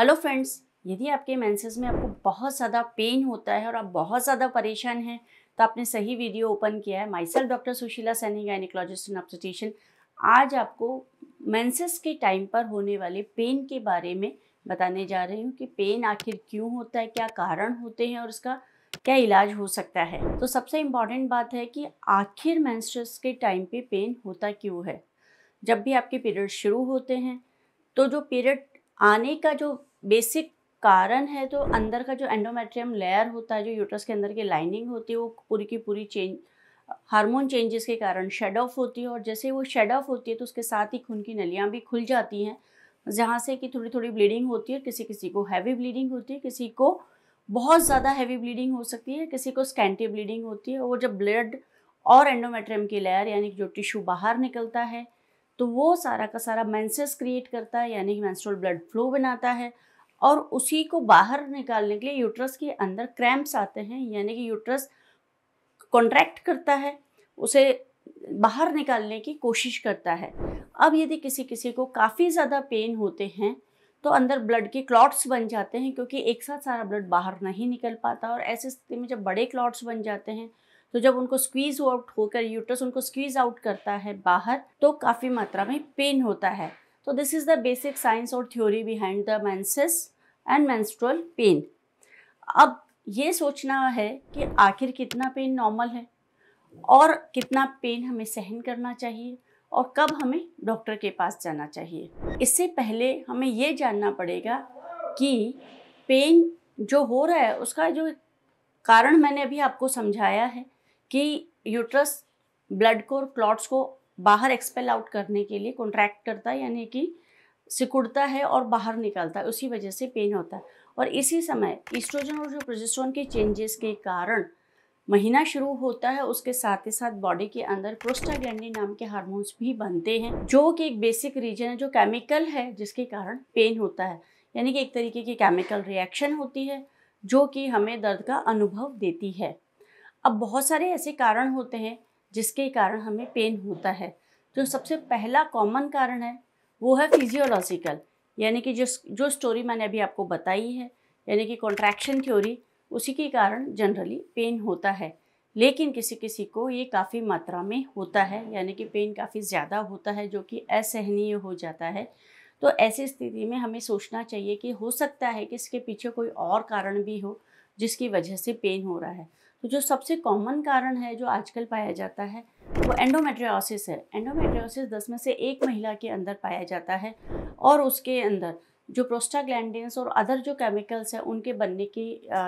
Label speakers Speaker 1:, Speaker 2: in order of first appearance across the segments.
Speaker 1: hello friends यदि आपके menses में आपको बहुत ज़्यादा पेन होता है और आप बहुत ज़्यादा परेशान हैं तो आपने सही वीडियो ओपन किया है myself doctor Sushila Saini gynaecologist and obstetrician आज आपको मेंसेस के टाइम पर होने वाले पेन के बारे में बताने जा रही हूँ कि पेन आखिर क्यों होता है क्या कारण होते हैं और उसका क्या इलाज हो सकता है तो सबसे इम्पॉर्टेंट बात है कि आखिर मैंसेस के टाइम पे पेन होता क्यों है जब भी आपके पीरियड शुरू होते हैं तो जो पीरियड आने का जो बेसिक कारण है तो अंदर का जो एंडोमेट्रियम लेयर होता है जो यूट्रस के अंदर की लाइनिंग होती है वो पूरी की पूरी चेंज हार्मोन चेंजेस के कारण शेड ऑफ होती है और जैसे वो शेड ऑफ होती है तो उसके साथ ही खून की नलियाँ भी खुल जाती हैं जहाँ से कि थोड़ी थोड़ी ब्लीडिंग होती है किसी किसी को हैवी ब्लीडिंग होती है किसी को बहुत ज़्यादा हैवी ब्लीडिंग हो सकती है किसी को स्कैंटी ब्लीडिंग होती है वो जब ब्लड और एंडोमेट्रियम की लेयर यानी जो टिश्यू बाहर निकलता है तो वो सारा का सारा मैंसेस क्रिएट करता है यानी कि मैंस्ट्रल ब्लड फ्लो बनाता है और उसी को बाहर निकालने के लिए यूट्रस के अंदर क्रैम्प्स आते हैं यानी कि यूट्रस कॉन्ट्रैक्ट करता है उसे बाहर निकालने की कोशिश करता है अब यदि किसी किसी को काफ़ी ज़्यादा पेन होते हैं तो अंदर ब्लड के क्लॉट्स बन जाते हैं क्योंकि एक साथ सारा ब्लड बाहर नहीं निकल पाता और ऐसी स्थिति में जब बड़े क्लॉट्स बन जाते हैं तो जब उनको स्क्वीज आउट होकर यूट्रस उनको स्क्वीज आउट करता है बाहर तो काफ़ी मात्रा में पेन होता है तो this is the basic science और theory behind the menses and menstrual pain अब ये सोचना है कि आखिर कितना पेन नॉर्मल है और कितना पेन हमें सहन करना चाहिए और कब हमें डॉक्टर के पास जाना चाहिए इससे पहले हमें ये जानना पड़ेगा कि पेन जो हो रहा है उसका जो कारण मैंने अभी आपको समझाया है कि यूट्रस ब्लड को और क्लॉट्स को बाहर एक्सपेल आउट करने के लिए कॉन्ट्रैक्ट करता है यानी कि सिकुड़ता है और बाहर निकलता है उसी वजह से पेन होता है और इसी समय ईस्ट्रोजन और जो प्रोजेस्ट्रोन के चेंजेस के कारण महीना शुरू होता है उसके साथ ही साथ बॉडी के अंदर प्रोस्टाग्लैंडिन नाम के हार्मोन्स भी बनते हैं जो कि एक बेसिक रीजन है जो केमिकल है जिसके कारण पेन होता है यानी कि एक तरीके की केमिकल रिएक्शन होती है जो कि हमें दर्द का अनुभव देती है अब बहुत सारे ऐसे कारण होते हैं जिसके कारण हमें पेन होता है जो सबसे पहला कॉमन कारण है वो है फिजियोलॉजिकल यानी कि जो जो स्टोरी मैंने अभी आपको बताई है यानी कि कॉन्ट्रैक्शन थ्योरी उसी के कारण जनरली पेन होता है लेकिन किसी किसी को ये काफ़ी मात्रा में होता है यानी कि पेन काफ़ी ज़्यादा होता है जो कि असहनीय हो जाता है तो ऐसी स्थिति में हमें सोचना चाहिए कि हो सकता है कि इसके पीछे कोई और कारण भी हो जिसकी वजह से पेन हो रहा है तो जो सबसे कॉमन कारण है जो आजकल पाया जाता है वो एंडोमेट्रियोसिस है एंडोमेट्रियोसिस दस में से एक महिला के अंदर पाया जाता है और उसके अंदर जो प्रोस्टाग्लैंडिन्स और अदर जो केमिकल्स हैं उनके बनने की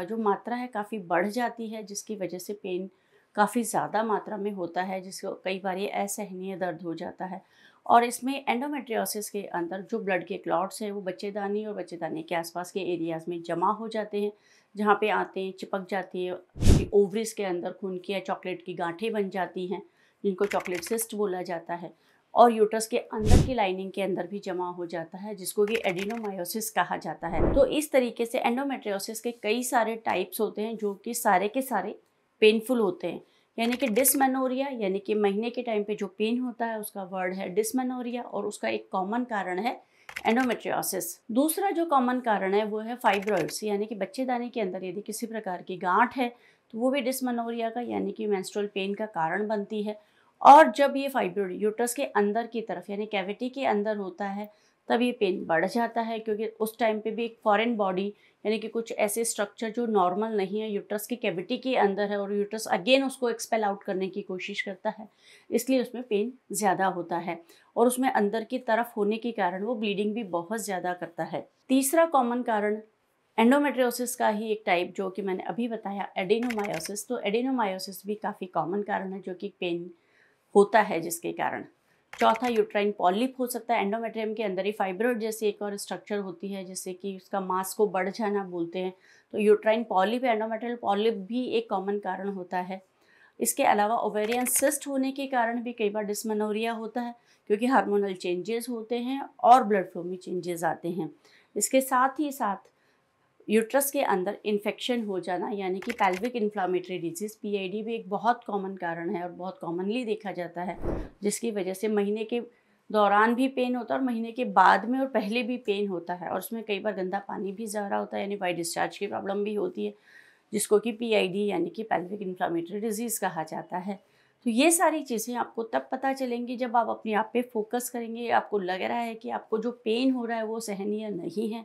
Speaker 1: जो मात्रा है काफ़ी बढ़ जाती है जिसकी वजह से पेन काफ़ी ज़्यादा मात्रा में होता है जिसको कई बार ये असहनीय दर्द हो जाता है और इसमें एंडोमेट्रियोसिस के अंदर जो ब्लड के क्लॉट्स हैं वो बच्चेदानी और बच्चेदानी के आसपास के एरियाज़ में जमा हो जाते हैं जहाँ पे आते हैं चिपक जाती है ओवरीज के अंदर खून की या चॉकलेट की गांठें बन जाती हैं जिनको चॉकलेट सिस्ट बोला जाता है और यूटस के अंदर की लाइनिंग के अंदर भी जमा हो जाता है जिसको कि एडिनोमायोसिस कहा जाता है तो इस तरीके से एंडोमेट्रियोसिस के कई सारे टाइप्स होते हैं जो कि सारे के सारे पेनफुल होते हैं यानी कि डिसमेनोरिया यानी कि महीने के टाइम पे जो पेन होता है उसका वर्ड है डिसमेनोरिया और उसका एक कॉमन कारण है एंडोमेट्रियोसिस दूसरा जो कॉमन कारण है वो है फाइब्रॉइड्स यानी कि दाने के अंदर यदि किसी प्रकार की गांठ है तो वो भी डिसमेनोरिया का यानी कि मेंस्ट्रुअल पेन का कारण बनती है और जब ये फाइब्रोड यूटस के अंदर की तरफ यानी कैविटी के अंदर होता है तब ये पेन बढ़ जाता है क्योंकि उस टाइम पे भी एक फॉरेन बॉडी यानी कि कुछ ऐसे स्ट्रक्चर जो नॉर्मल नहीं है यूट्रस की कैविटी के अंदर है और यूट्रस अगेन उसको एक्सपेल आउट करने की कोशिश करता है इसलिए उसमें पेन ज़्यादा होता है और उसमें अंदर की तरफ होने के कारण वो ब्लीडिंग भी बहुत ज़्यादा करता है तीसरा कॉमन कारण एंडोमेट्रियोसिस का ही एक टाइप जो कि मैंने अभी बताया एडेनोमायोसिस तो एडेनोमायोसिस भी काफ़ी कॉमन कारण है जो कि पेन होता है जिसके कारण चौथा यूट्राइन पॉलिप हो सकता है एंडोमेट्रियम के अंदर ही फाइब्रोड जैसी एक और स्ट्रक्चर होती है जैसे कि उसका मास को बढ़ जाना बोलते हैं तो यूट्राइन पॉलिप एंडोमेट्रियल पॉलिप भी एक कॉमन कारण होता है इसके अलावा ओवेरियन सिस्ट होने के कारण भी कई बार डिसमनोरिया होता है क्योंकि हार्मोनल चेंजेस होते हैं और ब्लड फ्लो में चेंजेस आते हैं इसके साथ ही साथ यूट्रस के अंदर इन्फेक्शन हो जाना यानी कि पैल्विक इन्फ्लामेटरी डिजीज़ पी भी एक बहुत कॉमन कारण है और बहुत कॉमनली देखा जाता है जिसकी वजह से महीने के दौरान भी पेन होता है और महीने के बाद में और पहले भी पेन होता है और उसमें कई बार गंदा पानी भी जा रहा होता है यानी वाई डिस्चार्ज की प्रॉब्लम भी होती है जिसको कि पी यानी कि पैल्विक इन्फ्लामेटरी डिजीज़ कहा जाता है तो ये सारी चीज़ें आपको तब पता चलेंगी जब आप अपने आप पे फोकस करेंगे आपको लग रहा है कि आपको जो पेन हो रहा है वो सहनीय नहीं है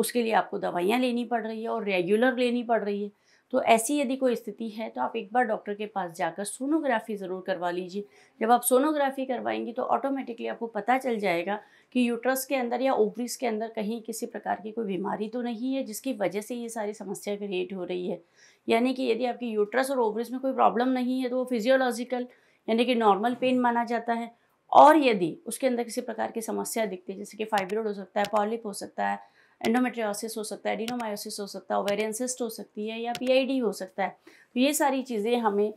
Speaker 1: उसके लिए आपको दवाइयाँ लेनी पड़ रही है और रेगुलर लेनी पड़ रही है तो ऐसी यदि कोई स्थिति है तो आप एक बार डॉक्टर के पास जाकर सोनोग्राफी ज़रूर करवा लीजिए जब आप सोनोग्राफी करवाएंगी तो ऑटोमेटिकली आपको पता चल जाएगा कि यूट्रस के अंदर या ओवरीज के अंदर कहीं किसी प्रकार की कोई बीमारी तो नहीं है जिसकी वजह से ये सारी समस्या क्रिएट हो रही है यानी कि यदि आपकी यूट्रस और ओवरीज में कोई प्रॉब्लम नहीं है तो वो फिजियोलॉजिकल यानी कि नॉर्मल पेन माना जाता है और यदि उसके अंदर किसी प्रकार की समस्या दिखती है जैसे कि फाइब्रोड हो सकता है पॉलिप हो सकता है एंडोमेट्रियासिस हो सकता है एडिनोमायोसिस हो सकता है ओवेरियन सिस्ट हो सकती है या पीआईडी हो सकता है तो ये सारी चीज़ें हमें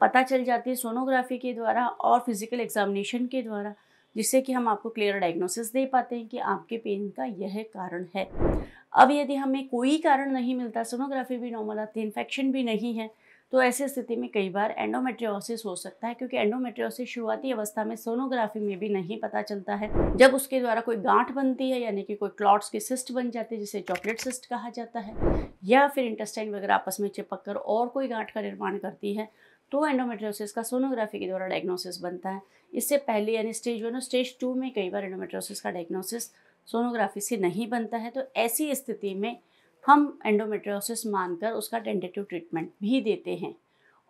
Speaker 1: पता चल जाती है सोनोग्राफी के द्वारा और फिज़िकल एग्जामिनेशन के द्वारा जिससे कि हम आपको क्लियर डायग्नोसिस दे पाते हैं कि आपके पेन का यह कारण है अब यदि हमें कोई कारण नहीं मिलता सोनोग्राफी भी नॉर्मल आती है इन्फेक्शन भी नहीं है तो ऐसी स्थिति में कई बार एंडोमेट्रियोसिस हो सकता है क्योंकि एंडोमेट्रियोसिस शुरुआती अवस्था में सोनोग्राफी में भी नहीं पता चलता है जब उसके द्वारा कोई गांठ बनती है यानी कि कोई क्लॉट्स की सिस्ट बन जाती है जिसे चॉकलेट सिस्ट कहा जाता है या फिर इंटेस्टाइन वगैरह आपस में चिपक कर और कोई गांठ का निर्माण करती है तो एंडोमेट्रियोसिस का सोनोग्राफी के द्वारा डायग्नोसिस बनता है इससे पहले यानी स्टेज वन और स्टेज टू में कई बार एंडोमेट्रियोसिस का डायग्नोसिस सोनोग्राफी से नहीं बनता है तो ऐसी स्थिति में हम एंडोमेट्रियोसिस मानकर उसका टेंटेटिव ट्रीटमेंट भी देते हैं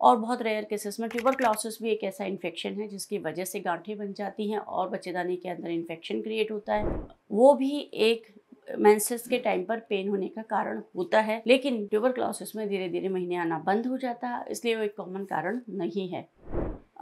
Speaker 1: और बहुत रेयर केसेस में ट्यूबर क्लासेस भी एक ऐसा इन्फेक्शन है जिसकी वजह से गांठें बन जाती हैं और बच्चेदानी के अंदर इन्फेक्शन क्रिएट होता है वो भी एक मैंसेस के टाइम पर पेन होने का कारण होता है लेकिन ट्यूबर क्लासेस में धीरे धीरे महीने आना बंद हो जाता है इसलिए वो एक कॉमन कारण नहीं है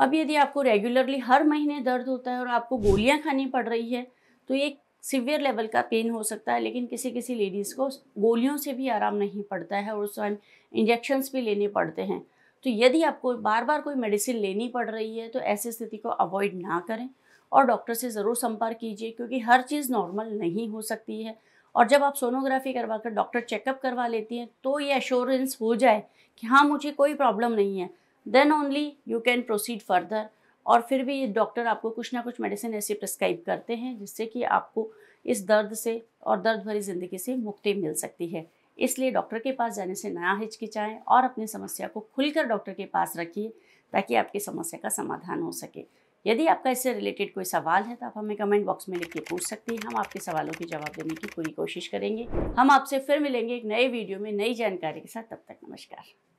Speaker 1: अब यदि आपको रेगुलरली हर महीने दर्द होता है और आपको गोलियां खानी पड़ रही है तो ये सिवियर लेवल का पेन हो सकता है लेकिन किसी किसी लेडीज़ को गोलियों से भी आराम नहीं पड़ता है और उस टाइम इंजेक्शन्स भी लेने पड़ते हैं तो यदि आपको बार बार कोई मेडिसिन लेनी पड़ रही है तो ऐसी स्थिति को अवॉइड ना करें और डॉक्टर से ज़रूर संपर्क कीजिए क्योंकि हर चीज़ नॉर्मल नहीं हो सकती है और जब आप सोनोग्राफी करवा कर डॉक्टर चेकअप करवा लेती हैं तो ये एश्योरेंस हो जाए कि हाँ मुझे कोई प्रॉब्लम नहीं है then only you can proceed further और फिर भी डॉक्टर आपको कुछ ना कुछ मेडिसिन ऐसे प्रिस्क्राइब करते हैं जिससे कि आपको इस दर्द से और दर्द भरी ज़िंदगी से मुक्ति मिल सकती है इसलिए डॉक्टर के पास जाने से नया हिचकिचाएं और अपनी समस्या को खुलकर डॉक्टर के पास रखिए ताकि आपकी समस्या का समाधान हो सके यदि आपका इससे रिलेटेड कोई सवाल है तो आप हमें कमेंट बॉक्स में लिख के पूछ सकते हैं हम आपके सवालों के जवाब देने की पूरी कोशिश करेंगे हम आपसे फिर मिलेंगे एक नए वीडियो में नई जानकारी के साथ तब तक नमस्कार